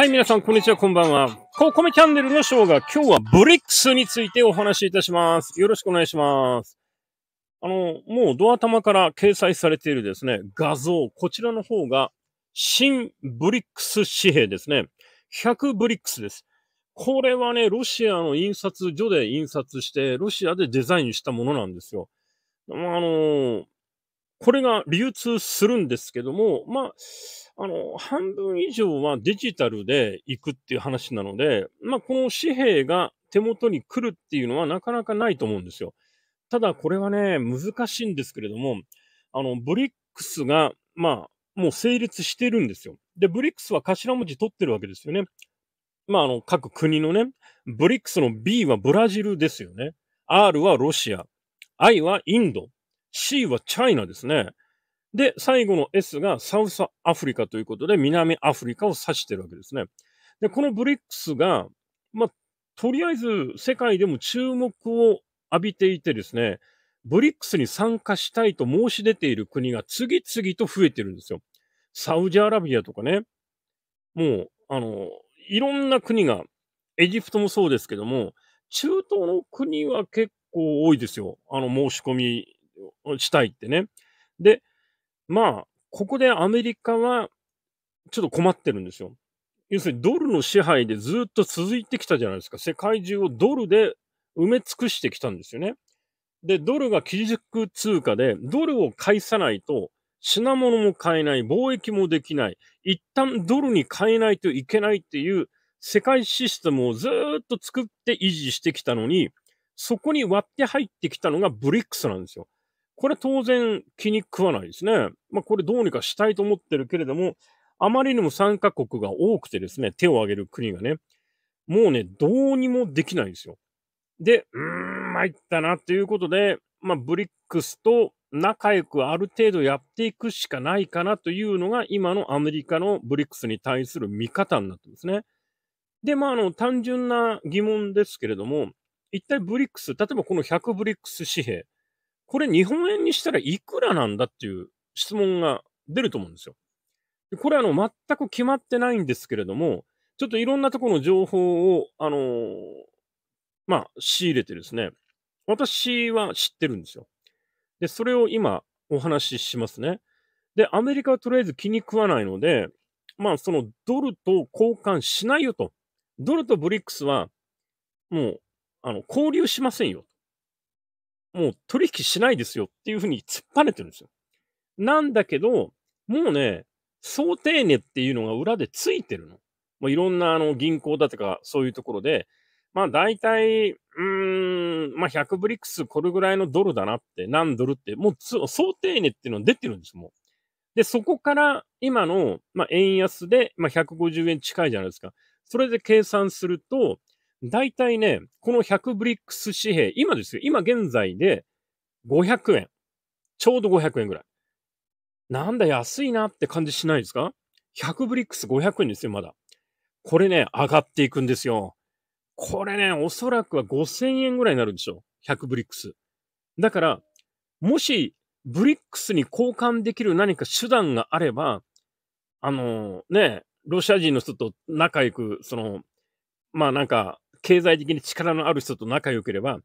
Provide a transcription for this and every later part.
はい、皆さん、こんにちは、こんばんは。ココメチャンネルのショーが今日はブリックスについてお話しいたします。よろしくお願いします。あの、もうドア玉から掲載されているですね、画像、こちらの方が新ブリックス紙幣ですね。100ブリックスです。これはね、ロシアの印刷所で印刷して、ロシアでデザインしたものなんですよ。あ、あのー、これが流通するんですけども、まあ、あの、半分以上はデジタルで行くっていう話なので、まあ、この紙幣が手元に来るっていうのはなかなかないと思うんですよ。ただ、これはね、難しいんですけれども、あの、ブリックスが、まあ、もう成立してるんですよ。で、ブリックスは頭文字取ってるわけですよね。まあ、あの、各国のね、ブリックスの B はブラジルですよね。R はロシア、I はインド、C はチャイナですね。で、最後の S がサウスアフリカということで、南アフリカを指してるわけですね。で、このブリックスが、まあ、とりあえず世界でも注目を浴びていてですね、ブリックスに参加したいと申し出ている国が次々と増えてるんですよ。サウジアラビアとかね、もう、あの、いろんな国が、エジプトもそうですけども、中東の国は結構多いですよ。あの、申し込みしたいってね。で、まあ、ここでアメリカはちょっと困ってるんですよ。要するにドルの支配でずっと続いてきたじゃないですか。世界中をドルで埋め尽くしてきたんですよね。で、ドルが基軸通貨で、ドルを返さないと品物も買えない、貿易もできない、一旦ドルに変えないといけないっていう世界システムをずっと作って維持してきたのに、そこに割って入ってきたのがブリックスなんですよ。これ当然気に食わないですね。まあこれどうにかしたいと思ってるけれども、あまりにも参加国が多くてですね、手を挙げる国がね、もうね、どうにもできないんですよ。で、うーん、参ったなということで、まあブリックスと仲良くある程度やっていくしかないかなというのが今のアメリカのブリックスに対する見方になってますね。で、まあ、あの、単純な疑問ですけれども、一体ブリックス、例えばこの100ブリックス紙幣、これ日本円にしたらいくらなんだっていう質問が出ると思うんですよ。これあの、全く決まってないんですけれども、ちょっといろんなところの情報を、あのー、まあ、仕入れてですね、私は知ってるんですよ。で、それを今お話ししますね。で、アメリカはとりあえず気に食わないので、まあ、そのドルと交換しないよと。ドルとブリックスは、もう、あの、交流しませんよ。もう取引しないですよっていうふうに突っぱねてるんですよ。なんだけど、もうね、想定値っていうのが裏でついてるの。まいろんなあの銀行だとかそういうところで、まあ大体、うーん、まあ100ブリックスこれぐらいのドルだなって、何ドルって、もう想定値っていうのが出てるんですもう。で、そこから今の、まあ、円安で、まあ、150円近いじゃないですか。それで計算すると、大体ね、この100ブリックス紙幣、今ですよ、今現在で500円。ちょうど500円ぐらい。なんだ安いなって感じしないですか ?100 ブリックス500円ですよ、まだ。これね、上がっていくんですよ。これね、おそらくは5000円ぐらいになるでしょ100ブリックス。だから、もし、ブリックスに交換できる何か手段があれば、あのー、ね、ロシア人の人と仲良く、その、まあなんか、経済的に力のある人と仲良ければ、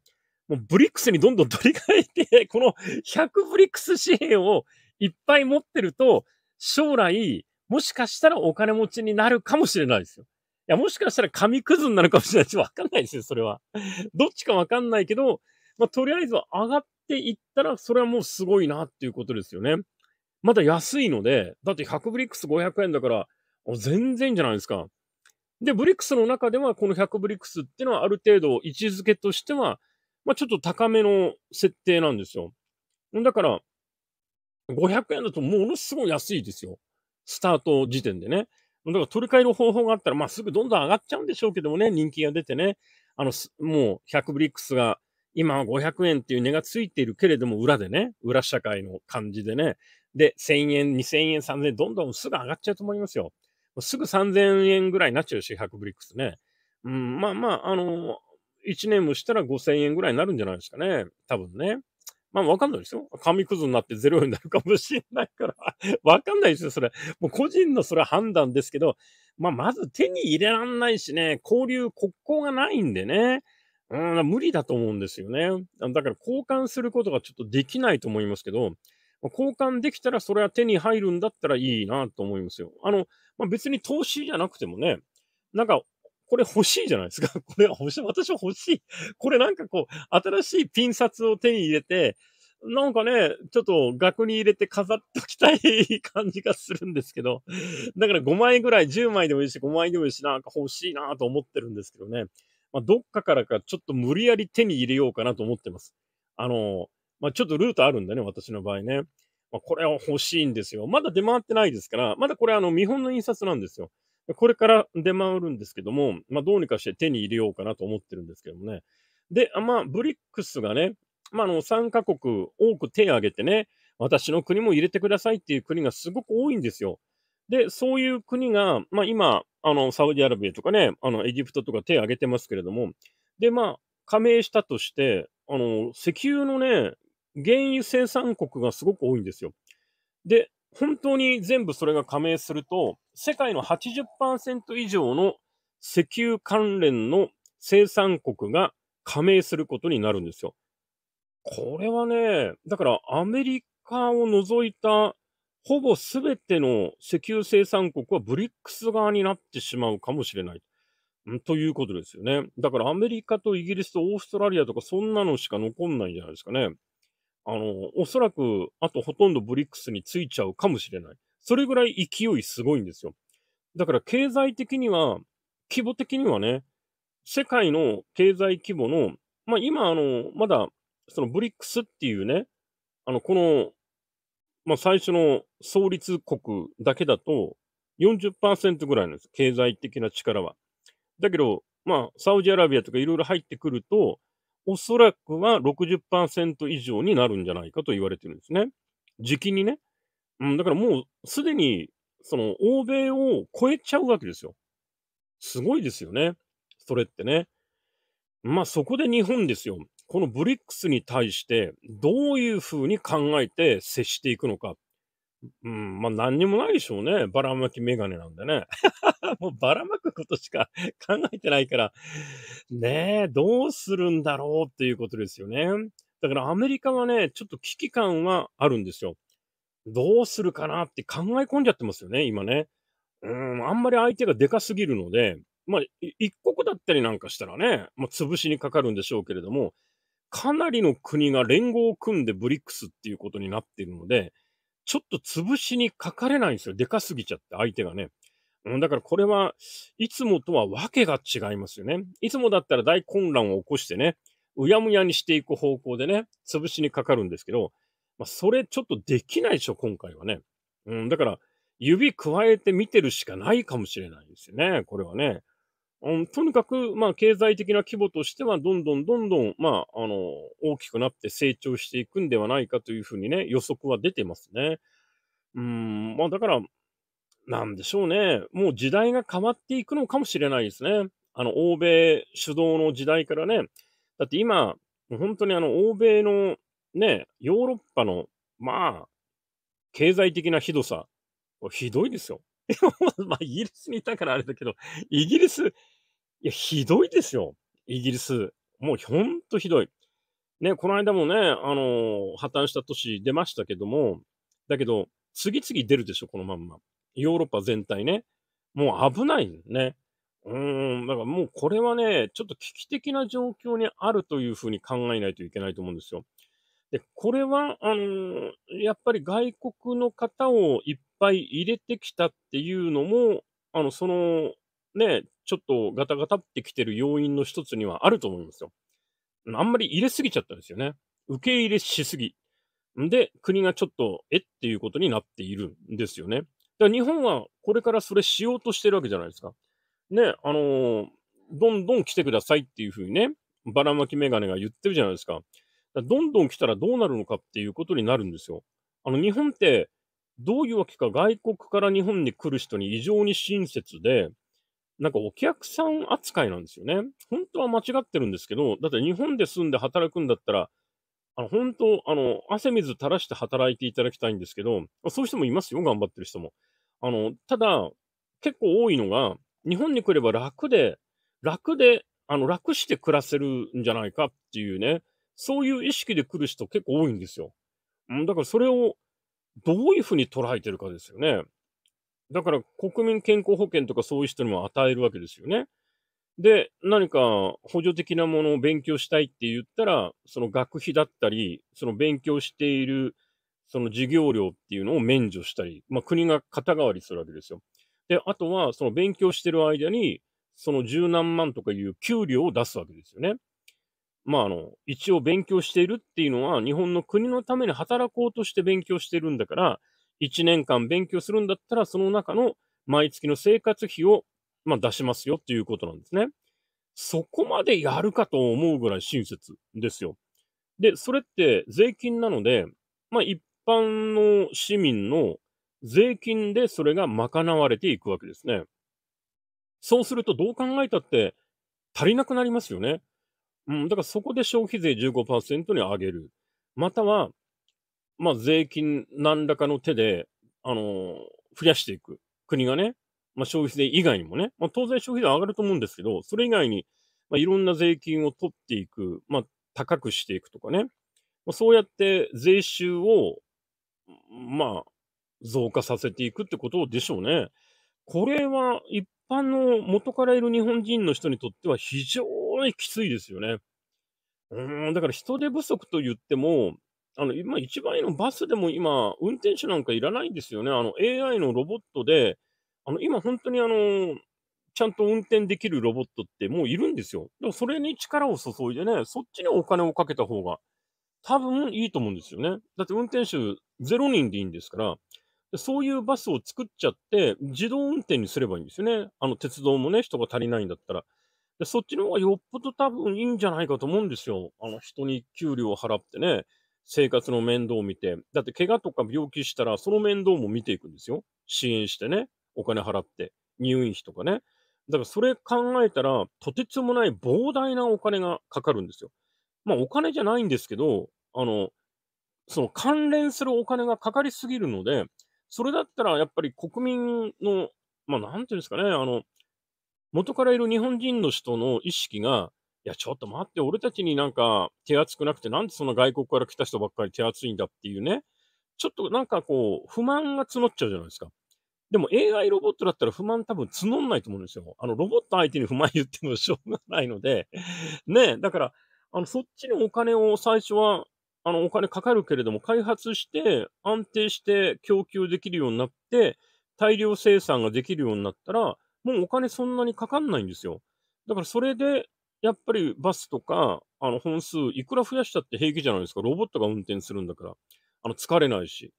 もうブリックスにどんどん取り替えて、この100ブリックス支援をいっぱい持ってると、将来、もしかしたらお金持ちになるかもしれないですよ。いや、もしかしたら紙くずになるかもしれないし、わかんないですよ、それは。どっちかわかんないけど、まあ、とりあえずは上がっていったら、それはもうすごいなっていうことですよね。まだ安いので、だって100ブリックス500円だから、全然じゃないですか。で、ブリックスの中では、この100ブリックスっていうのはある程度位置づけとしては、まあ、ちょっと高めの設定なんですよ。だから、500円だとものすごい安いですよ。スタート時点でね。だから取り替える方法があったら、まあ、すぐどんどん上がっちゃうんでしょうけどもね、人気が出てね。あの、もう100ブリックスが、今は500円っていう値がついているけれども、裏でね、裏社会の感じでね。で、1000円、2000円、3000円、どんどんすぐ上がっちゃうと思いますよ。すぐ3000円ぐらいになっちゃうし、100ブリックスね。うん、まあまあ、あの、1年もしたら5000円ぐらいになるんじゃないですかね。多分ね。まあわかんないですよ。紙くずになって0ロになるかもしれないから。わかんないですよ、それ。もう個人のそれは判断ですけど、まあまず手に入れらんないしね、交流、国交がないんでね。うん、無理だと思うんですよね。だから交換することがちょっとできないと思いますけど、交換できたらそれは手に入るんだったらいいなと思いますよ。あの、まあ、別に投資じゃなくてもね、なんか、これ欲しいじゃないですか。これ欲しい。私は欲しい。これなんかこう、新しいピン札を手に入れて、なんかね、ちょっと額に入れて飾っときたい 感じがするんですけど、だから5枚ぐらい、10枚でもいいし、5枚でもいいし、なんか欲しいなと思ってるんですけどね。まあ、どっかからかちょっと無理やり手に入れようかなと思ってます。あの、まあ、ちょっとルートあるんだね、私の場合ね。まあ、これは欲しいんですよ。まだ出回ってないですから、まだこれあの見本の印刷なんですよ。これから出回るんですけども、まあ、どうにかして手に入れようかなと思ってるんですけどもね。で、まあ、ブリックスがね、まあ、あの、3カ国多く手を挙げてね、私の国も入れてくださいっていう国がすごく多いんですよ。で、そういう国が、まあ、今、あの、サウジアラビアとかね、あの、エジプトとか手を挙げてますけれども、で、まあ、加盟したとして、あの、石油のね、原油生産国がすごく多いんですよ。で、本当に全部それが加盟すると、世界の80%以上の石油関連の生産国が加盟することになるんですよ。これはね、だからアメリカを除いたほぼ全ての石油生産国はブリックス側になってしまうかもしれない。ということですよね。だからアメリカとイギリスとオーストラリアとかそんなのしか残んないんじゃないですかね。あの、おそらく、あとほとんどブリックスについちゃうかもしれない。それぐらい勢いすごいんですよ。だから経済的には、規模的にはね、世界の経済規模の、まあ今、あの、まだ、そのブリックスっていうね、あの、この、まあ最初の創立国だけだと40%ぐらいなんです。経済的な力は。だけど、まあ、サウジアラビアとかいろいろ入ってくると、おそらくは60%以上になるんじゃないかと言われてるんですね。時期にね。うん、だからもうすでに、その、欧米を超えちゃうわけですよ。すごいですよね。それってね。まあそこで日本ですよ。このブリックスに対してどういうふうに考えて接していくのかうん、まあ何にもないでしょうね。ばらまきメガネなんでね。もうばらまくことしか 考えてないから、ねえ、どうするんだろうっていうことですよね。だからアメリカはね、ちょっと危機感はあるんですよ。どうするかなって考え込んじゃってますよね、今ね。うん、あんまり相手がでかすぎるので、まあ、一国だったりなんかしたらね、まあ、潰しにかかるんでしょうけれども、かなりの国が連合を組んでブリックスっていうことになっているので、ちょっと潰しにかかれないんですよ。でかすぎちゃって、相手がね。うん、だからこれはいつもとはわけが違いますよね。いつもだったら大混乱を起こしてね、うやむやにしていく方向でね、潰しにかかるんですけど、まあ、それちょっとできないでしょ、今回はね。うん、だから、指加えて見てるしかないかもしれないですよね、これはね。うん、とにかく、まあ、経済的な規模としては、どんどんどんどん、まあ、あの、大きくなって成長していくんではないかというふうにね、予測は出てますね。うん、まあ、だから、なんでしょうね。もう時代が変わっていくのかもしれないですね。あの、欧米主導の時代からね。だって今、本当にあの、欧米のね、ヨーロッパの、まあ、経済的なひどさ、ひどいですよ。まあ、イギリスにいたからあれだけど、イギリス、いや、ひどいですよ。イギリス。もうほんとひどい。ね、この間もね、あのー、破綻した都市出ましたけども、だけど、次々出るでしょ、このまんま。ヨーロッパ全体ね。もう危ないね。うん、だからもうこれはね、ちょっと危機的な状況にあるというふうに考えないといけないと思うんですよ。で、これは、あのー、やっぱり外国の方をいっぱい入れてきたっていうのも、あの、そのね、ちょっとガタガタってきてる要因の一つにはあると思いますよ。あんまり入れすぎちゃったんですよね。受け入れしすぎ。で、国がちょっと、えっていうことになっているんですよね。だから日本はこれからそれしようとしてるわけじゃないですか。ね、あのー、どんどん来てくださいっていうふうにね、ばらまきメガネが言ってるじゃないですか。かどんどん来たらどうなるのかっていうことになるんですよ。あの、日本って、どういうわけか外国から日本に来る人に異常に親切で、なんかお客さん扱いなんですよね。本当は間違ってるんですけど、だって日本で住んで働くんだったら、あの、本当、あの、汗水垂らして働いていただきたいんですけど、そういう人もいますよ、頑張ってる人も。あの、ただ、結構多いのが、日本に来れば楽で、楽で、あの、楽して暮らせるんじゃないかっていうね、そういう意識で来る人結構多いんですよ。だからそれをどういうふうに捉えてるかですよね。だから国民健康保険とかそういう人にも与えるわけですよね。で、何か補助的なものを勉強したいって言ったら、その学費だったり、その勉強している、その授業料っていうのを免除したり、まあ、国が肩代わりするわけですよ。で、あとは、その勉強してる間に、その十何万とかいう給料を出すわけですよね。まあ、あの、一応勉強しているっていうのは、日本の国のために働こうとして勉強してるんだから、1年間勉強するんだったら、その中の毎月の生活費を、まあ、出しますよっていうことなんですね。そこまでやるかと思うぐらい親切ですよ。で、それって税金なので、まあ、一般の市民の税金でそれが賄われていくわけですね。そうするとどう考えたって足りなくなりますよね。うん、だからそこで消費税15%に上げる。またはまあ、税金何らかの手で、あのー、増やしていく。国がね、まあ、消費税以外にもね、まあ、当然消費税上がると思うんですけど、それ以外に、まあ、いろんな税金を取っていく、まあ、高くしていくとかね、まあ、そうやって税収を、まあ、増加させていくってことでしょうね。これは一般の元からいる日本人の人にとっては非常にきついですよね。うん、だから人手不足と言っても、あの、今一番いいのバスでも今、運転手なんかいらないんですよね。あの、AI のロボットで、あの、今本当にあの、ちゃんと運転できるロボットってもういるんですよ。でもそれに力を注いでね、そっちにお金をかけた方が、多分いいと思うんですよね。だって運転手0人でいいんですから、そういうバスを作っちゃって、自動運転にすればいいんですよね。あの、鉄道もね、人が足りないんだったら。でそっちの方がよっぽど多分いいんじゃないかと思うんですよ。あの、人に給料を払ってね、生活の面倒を見て、だって怪我とか病気したら、その面倒も見ていくんですよ。支援してね、お金払って、入院費とかね。だからそれ考えたら、とてつもない膨大なお金がかかるんですよ。まあお金じゃないんですけど、あの、その関連するお金がかかりすぎるので、それだったらやっぱり国民の、まあなんていうんですかね、あの、元からいる日本人の人の意識が、いや、ちょっと待って、俺たちになんか手厚くなくて、なんでその外国から来た人ばっかり手厚いんだっていうね、ちょっとなんかこう、不満が募っちゃうじゃないですか。でも AI ロボットだったら不満多分募んないと思うんですよ。あの、ロボット相手に不満言ってもしょうがないので、ねだから、あの、そっちにお金を最初は、あの、お金かかるけれども、開発して、安定して供給できるようになって、大量生産ができるようになったら、もうお金そんなにかかんないんですよ。だからそれでやっぱりバスとか、あの、本数、いくら増やしたって平気じゃないですか。ロボットが運転するんだから。あの、疲れないし。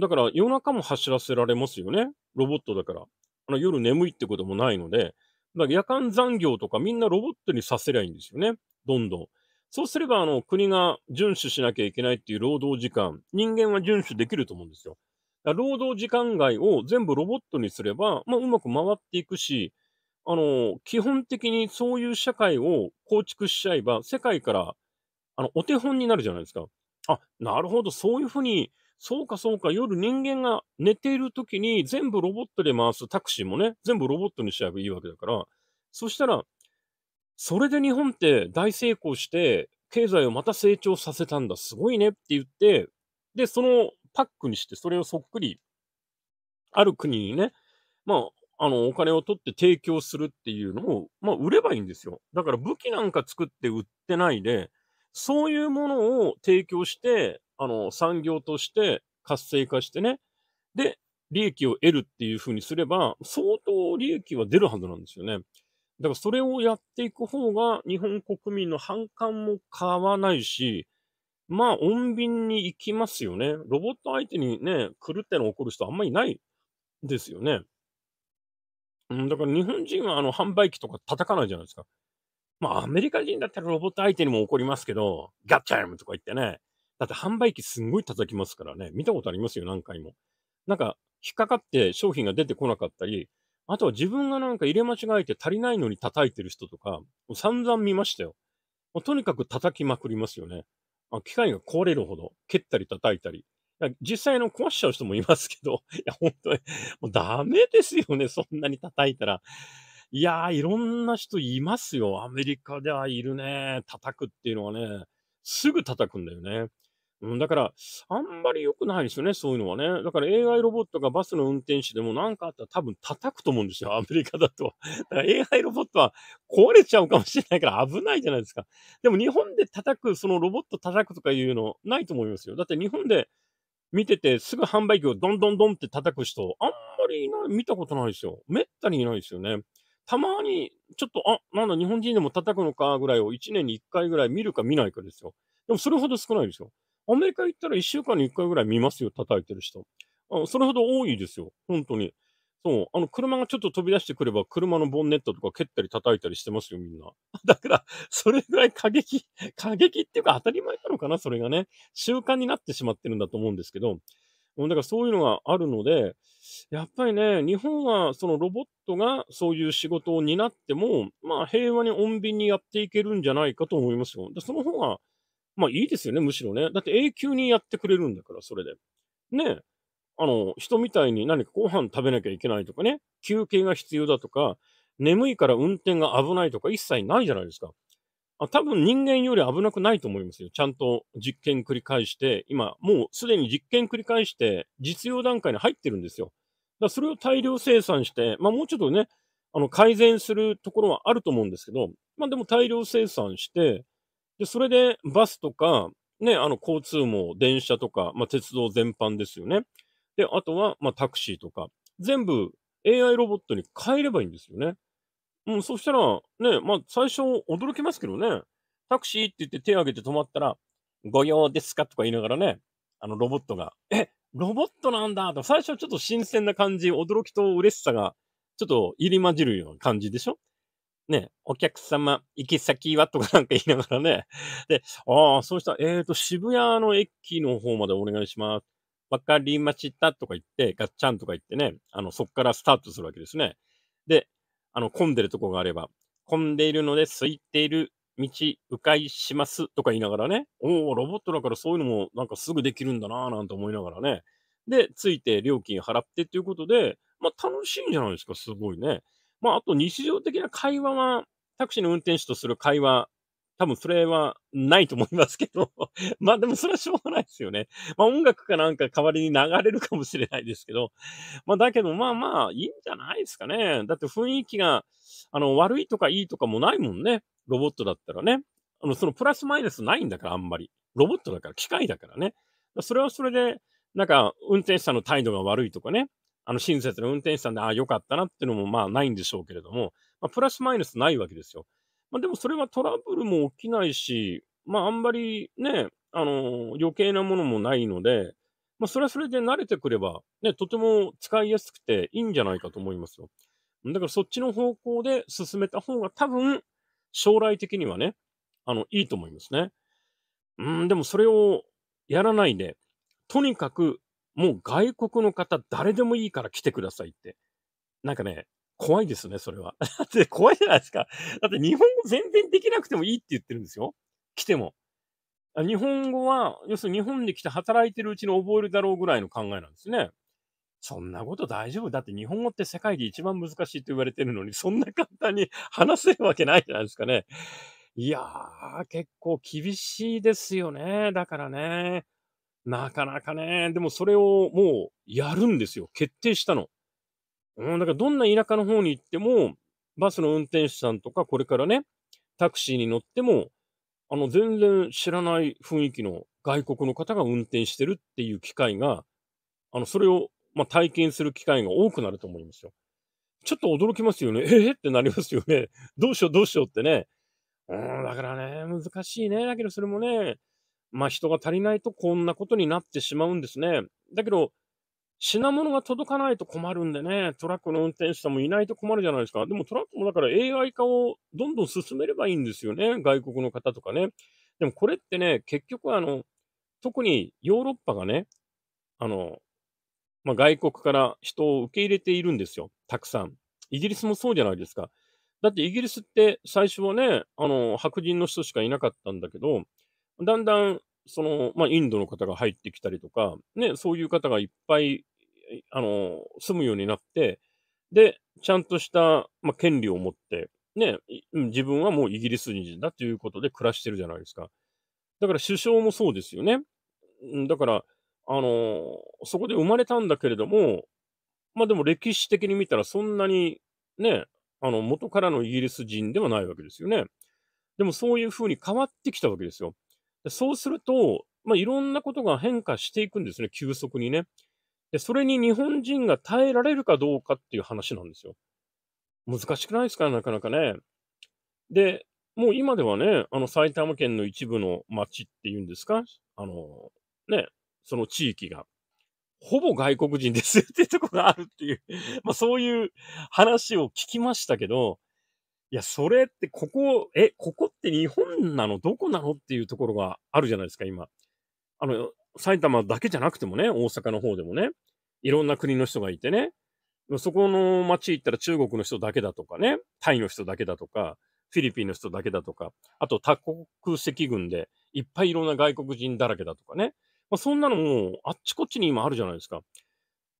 だから、夜中も走らせられますよね。ロボットだから。あの、夜眠いってこともないので、だから夜間残業とかみんなロボットにさせりゃいいんですよね。どんどん。そうすれば、あの、国が遵守しなきゃいけないっていう労働時間、人間は遵守できると思うんですよ。労働時間外を全部ロボットにすれば、まあ、うまく回っていくし、あの、基本的にそういう社会を構築しちゃえば、世界から、あの、お手本になるじゃないですか。あ、なるほど、そういうふうに、そうかそうか、夜人間が寝ている時に全部ロボットで回すタクシーもね、全部ロボットにしちゃえばいいわけだから、そしたら、それで日本って大成功して、経済をまた成長させたんだ、すごいねって言って、で、そのパックにして、それをそっくり、ある国にね、まあ、あの、お金を取って提供するっていうのを、まあ、売ればいいんですよ。だから武器なんか作って売ってないで、そういうものを提供して、あの、産業として活性化してね、で、利益を得るっていうふうにすれば、相当利益は出るはずなんですよね。だからそれをやっていく方が日本国民の反感も買わないし、まあ、穏便に行きますよね。ロボット相手にね、狂っての怒る人あんまりいないですよね。うん、だから日本人はあの販売機とか叩かないじゃないですか。まあアメリカ人だったらロボット相手にも怒りますけど、ガッチャムとか言ってね。だって販売機すんごい叩きますからね。見たことありますよ、何回も。なんか引っかかって商品が出てこなかったり、あとは自分がなんか入れ間違えて足りないのに叩いてる人とか、散々見ましたよ。とにかく叩きまくりますよね。機械が壊れるほど、蹴ったり叩いたり。実際の壊しちゃう人もいますけど、いや、本当に、もうダメですよね、そんなに叩いたら。いやー、いろんな人いますよ。アメリカではいるね。叩くっていうのはね、すぐ叩くんだよね。うん、だから、あんまり良くないですよね、そういうのはね。だから AI ロボットがバスの運転手でも何かあったら多分叩くと思うんですよ、アメリカだと。だ AI ロボットは壊れちゃうかもしれないから危ないじゃないですか。でも日本で叩く、そのロボット叩くとかいうのないと思いますよ。だって日本で見ててすぐ販売機をどんどんどんって叩く人、あんまりいない、見たことないですよ。めったにいないですよね。たまに、ちょっと、あ、なんだ、日本人でも叩くのかぐらいを1年に1回ぐらい見るか見ないかですよ。でもそれほど少ないですよ。アメリカ行ったら1週間に1回ぐらい見ますよ、叩いてる人。あそれほど多いですよ、本当に。そう、あの、車がちょっと飛び出してくれば、車のボンネットとか蹴ったり叩いたりしてますよ、みんな。だから、それぐらい過激、過激っていうか当たり前なのかな、それがね。習慣になってしまってるんだと思うんですけど、だからそういうのがあるので、やっぱりね、日本はそのロボットがそういう仕事を担っても、まあ平和に穏便にやっていけるんじゃないかと思いますよ。その方が、まあいいですよね、むしろね。だって永久にやってくれるんだから、それで。ねあの、人みたいに何かご飯食べなきゃいけないとかね、休憩が必要だとか、眠いから運転が危ないとか一切ないじゃないですか。あ多分人間より危なくないと思いますよ。ちゃんと実験繰り返して、今、もうすでに実験繰り返して、実用段階に入ってるんですよ。だからそれを大量生産して、まあもうちょっとね、あの改善するところはあると思うんですけど、まあでも大量生産して、で、それでバスとか、ね、あの交通網、電車とか、まあ鉄道全般ですよね。で、あとは、まあ、タクシーとか、全部 AI ロボットに変えればいいんですよね。うん、そしたら、ね、まあ、最初驚きますけどね、タクシーって言って手を挙げて止まったら、ご用ですかとか言いながらね、あのロボットが、え、ロボットなんだと、最初はちょっと新鮮な感じ、驚きと嬉しさが、ちょっと入り混じるような感じでしょね、お客様、行き先はとかなんか言いながらね。で、ああ、そうしたら、えっ、ー、と、渋谷の駅の方までお願いします。わかりましたとか言って、ガッチャンとか言ってね、あの、そっからスタートするわけですね。で、あの、混んでるとこがあれば、混んでいるので空いている道、迂回しますとか言いながらね、おお、ロボットだからそういうのもなんかすぐできるんだなぁなんて思いながらね。で、ついて料金払ってということで、まあ楽しいんじゃないですか、すごいね。まああと日常的な会話は、タクシーの運転手とする会話多分それはないと思いますけど まあでもそれはしょうがないですよね。まあ音楽かなんか代わりに流れるかもしれないですけど。まあだけどまあまあいいんじゃないですかね。だって雰囲気が、あの悪いとかいいとかもないもんね。ロボットだったらね。あの、そのプラスマイナスないんだからあんまり。ロボットだから、機械だからね。それはそれで、なんか運転手さんの態度が悪いとかね。あの親切な運転手さんで、ああ、よかったなっていうのもまあないんでしょうけれども、まあプラスマイナスないわけですよ。まあ、でもそれはトラブルも起きないし、まあ、あんまりね、あの、余計なものもないので、まあ、それはそれで慣れてくれば、ね、とても使いやすくていいんじゃないかと思いますよ。だからそっちの方向で進めた方が多分、将来的にはね、あの、いいと思いますね。うん、でもそれをやらないで、とにかく、もう外国の方、誰でもいいから来てくださいって。なんかね、怖いですね、それは。だって怖いじゃないですか。だって日本語全然できなくてもいいって言ってるんですよ。来ても。日本語は、要するに日本に来て働いてるうちに覚えるだろうぐらいの考えなんですね。そんなこと大丈夫。だって日本語って世界で一番難しいと言われてるのに、そんな簡単に話せるわけないじゃないですかね。いやー、結構厳しいですよね。だからね。なかなかね。でもそれをもうやるんですよ。決定したの。うん、だからどんな田舎の方に行っても、バスの運転手さんとか、これからね、タクシーに乗っても、あの、全然知らない雰囲気の外国の方が運転してるっていう機会が、あの、それを、まあ、体験する機会が多くなると思いますよ。ちょっと驚きますよね。えー、ってなりますよね。どうしようどうしようってね。うん、だからね、難しいね。だけどそれもね、まあ人が足りないとこんなことになってしまうんですね。だけど、品物が届かないと困るんでね、トラックの運転手さんもいないと困るじゃないですか。でもトラックもだから AI 化をどんどん進めればいいんですよね。外国の方とかね。でもこれってね、結局あの、特にヨーロッパがね、あの、まあ、外国から人を受け入れているんですよ。たくさん。イギリスもそうじゃないですか。だってイギリスって最初はね、あの、白人の人しかいなかったんだけど、だんだんその、まあ、インドの方が入ってきたりとか、ね、そういう方がいっぱい、あの、住むようになって、で、ちゃんとした、まあ、権利を持って、ね、自分はもうイギリス人だということで暮らしてるじゃないですか。だから首相もそうですよね。だから、あの、そこで生まれたんだけれども、まあでも歴史的に見たらそんなにね、あの、元からのイギリス人ではないわけですよね。でもそういうふうに変わってきたわけですよ。そうすると、まあ、いろんなことが変化していくんですね、急速にね。で、それに日本人が耐えられるかどうかっていう話なんですよ。難しくないですかなかなかね。で、もう今ではね、あの埼玉県の一部の町っていうんですかあの、ね、その地域が、ほぼ外国人ですよっていうとこがあるっていうまあそういう話を聞きましたけど、いや、それってここ、え、ここって日本なのどこなのっていうところがあるじゃないですか、今。あの、埼玉だけじゃなくてもね、大阪の方でもね、いろんな国の人がいてね、そこの街行ったら中国の人だけだとかね、タイの人だけだとか、フィリピンの人だけだとか、あと多国籍軍でいっぱいいろんな外国人だらけだとかね。まあ、そんなのもあっちこっちに今あるじゃないですか。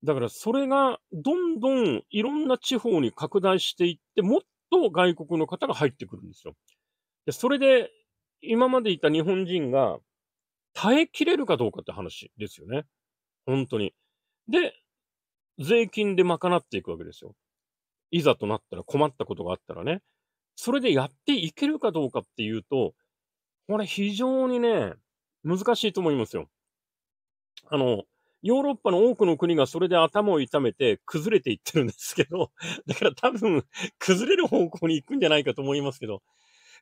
だからそれがどんどんいろんな地方に拡大していって、もっと外国の方が入ってくるんですよ。でそれで、今までいた日本人が耐えきれるかどうかって話ですよね。本当に。で、税金で賄っていくわけですよ。いざとなったら困ったことがあったらね。それでやっていけるかどうかっていうと、これ非常にね、難しいと思いますよ。あの、ヨーロッパの多くの国がそれで頭を痛めて崩れていってるんですけど、だから多分崩れる方向に行くんじゃないかと思いますけど、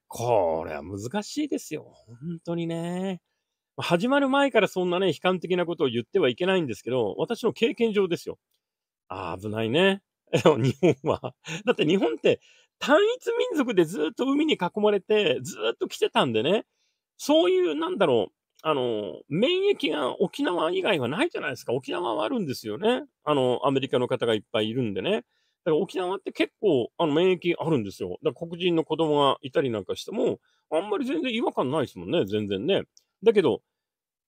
これは難しいですよ。本当にね。始まる前からそんなね、悲観的なことを言ってはいけないんですけど、私の経験上ですよ。あ危ないね。日本は。だって日本って単一民族でずっと海に囲まれて、ずっと来てたんでね。そういう、なんだろう、あの、免疫が沖縄以外はないじゃないですか。沖縄はあるんですよね。あの、アメリカの方がいっぱいいるんでね。だから沖縄って結構、あの、免疫あるんですよ。だから黒人の子供がいたりなんかしても、あんまり全然違和感ないですもんね。全然ね。だけど、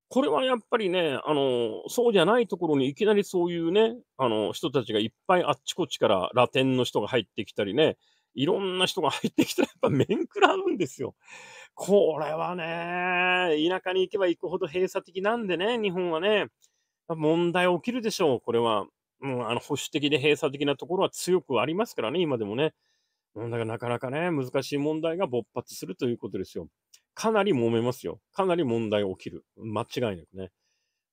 これはやっぱりね、あの、そうじゃないところにいきなりそういうね、あの、人たちがいっぱいあっちこっちからラテンの人が入ってきたりね、いろんな人が入ってきたらやっぱ面食らうんですよ。これはね、田舎に行けば行くほど閉鎖的なんでね、日本はね、問題起きるでしょう、これは。うん、あの保守的で閉鎖的なところは強くありますからね、今でもね。だからなかなかね、難しい問題が勃発するということですよ。かなり揉めますよ。かなり問題起きる。間違いなくね。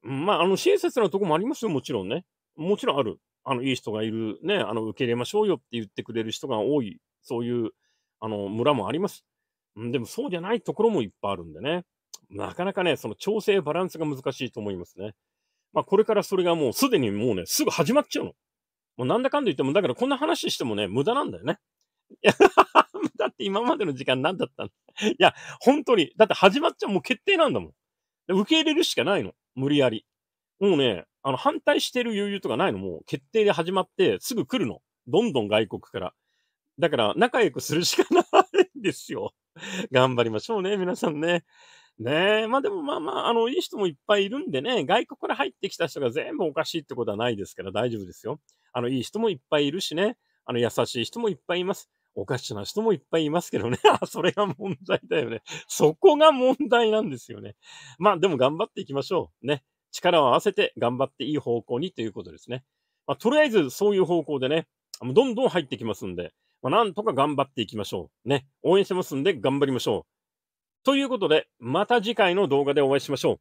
まあ、あの、親切なとこもありますよ、もちろんね。もちろんある。あの、いい人がいる、ね、あの、受け入れましょうよって言ってくれる人が多い、そういう、あの、村もあります。うん、でもそうじゃないところもいっぱいあるんでね。なかなかね、その調整バランスが難しいと思いますね。まあこれからそれがもうすでにもうね、すぐ始まっちゃうの。もうなんだかんだ言っても、だからこんな話してもね、無駄なんだよね。いや、だって今までの時間何だったんだ いや、本当に。だって始まっちゃうもう決定なんだもん。受け入れるしかないの。無理やり。もうね、あの、反対してる余裕とかないの。もう決定で始まってすぐ来るの。どんどん外国から。だから仲良くするしかないんですよ。頑張りましょうね、皆さんね。ねえ、まあでもまあまあ、あの、いい人もいっぱいいるんでね、外国から入ってきた人が全部おかしいってことはないですから大丈夫ですよ。あの、いい人もいっぱいいるしね、あの、優しい人もいっぱいいます。おかしな人もいっぱいいますけどね。あそれが問題だよね。そこが問題なんですよね。まあでも頑張っていきましょう。ね。力を合わせて頑張っていい方向にということですね。まあとりあえずそういう方向でね、どんどん入ってきますんで、まあ、なんとか頑張っていきましょう。ね。応援してますんで頑張りましょう。ということで、また次回の動画でお会いしましょう。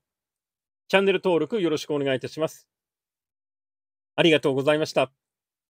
チャンネル登録よろしくお願いいたします。ありがとうございました。